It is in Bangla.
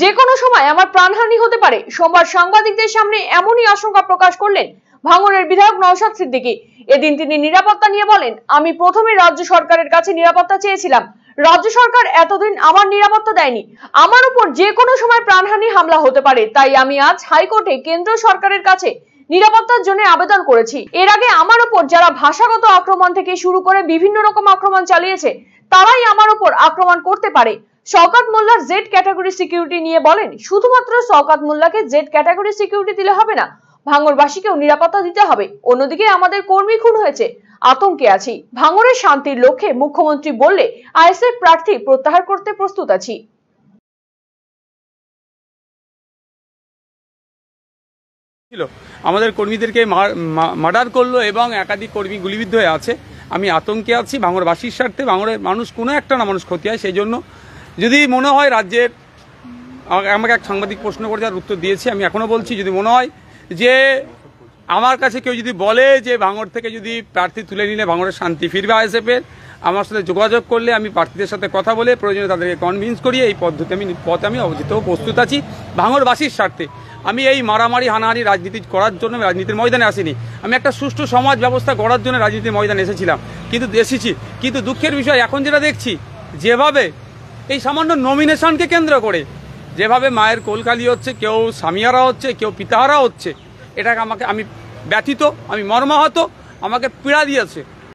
যে কোনো সময় আমার প্রাণহানি হতে পারে সোমবার সাংবাদিকদের সামনে এমনই আশঙ্কা প্রকাশ করলেন ভাঙনের বিধায়ক নওশাদ সিদ্দিকী এদিন তিনি নিরাপত্তা নিয়ে বলেন আমি প্রথমে রাজ্য সরকারের কাছে নিরাপত্তা চেয়েছিলাম রাজ্য সরকার এতদিন আমার নিরাপত্তা দেয়নি আমার উপর যে কোনো সময় প্রাণহানি হামলা হতে পারে তাই আমি আজ হাইকোর্টে কেন্দ্র সরকারের কাছে নিরাপত্তার জন্য আবেদন করেছি এর আগে আমার উপর যারা ভাষাগত আক্রমণ থেকে শুরু করে বিভিন্ন রকম আক্রমণ চালিয়েছে তারাই আমার উপর আক্রমণ করতে পারে শওকত মোল্লার জেড ক্যাটাগরি সিকিউরিটি নিয়ে বলেন শুধুমাত্র শওকত মোল্লাকে জেড ক্যাটাগরি সিকিউরিটি দিলে হবে না ভাঙরবাসীকেও নিরাপত্তা দিতে হবে অন্যদিকে আমাদের কর্মী খুন হয়েছে আতঙ্কে আছি ভাঙরের শান্তির লক্ষ্যে মুখ্যমন্ত্রী বললে আইএসএফ প্রার্থী প্রত্যাহার করতে প্রস্তুত আছি ছিল আমাদের কর্মীদেরকে মার্ডার করলো এবং একাধিক কর্মী গুলিবিদ্ধ হয়ে আছে আমি আতঙ্কে আছি ভাঙরবাসীর স্বার্থে ভাঙরের মানুষ কোনো একটা না মানুষ ক্ষতি হয় সেই জন্য যদি মনে হয় রাজ্যের আমাকে এক সাংবাদিক প্রশ্ন করে যার উত্তর দিয়েছি আমি এখনও বলছি যদি মনে হয় যে আমার কাছে কেউ যদি বলে যে ভাঙর থেকে যদি প্রার্থী তুলে নিলে ভাঙরের শান্তি ফিরবে আইএসএফের আমার সাথে যোগাযোগ করলে আমি প্রার্থীদের সাথে কথা বলে প্রয়োজনে তাদেরকে কনভিন্স করিয়ে এই পদ্ধতি আমি পথে আমি অবজিত প্রস্তুত আছি ভাঙরবাসীর স্বার্থে আমি এই মারামারি হানাহানি রাজনীতি করার জন্য রাজনীতির ময়দানে আসিনি আমি একটা সুষ্ঠু সমাজ ব্যবস্থা করার জন্য রাজনীতির ময়দানে এসেছিলাম কিন্তু এসেছি কিন্তু দুঃখের বিষয় এখন যেটা দেখছি যেভাবে এই সামান্য নমিনেশনকে কেন্দ্র করে যেভাবে মায়ের কোলকালি হচ্ছে কেউ স্বামীহারা হচ্ছে কেউ পিতাহারা হচ্ছে এটাকে আমাকে আমি ব্যথিত আমি মর্মাহত আমাকে পীড়া দিয়েছে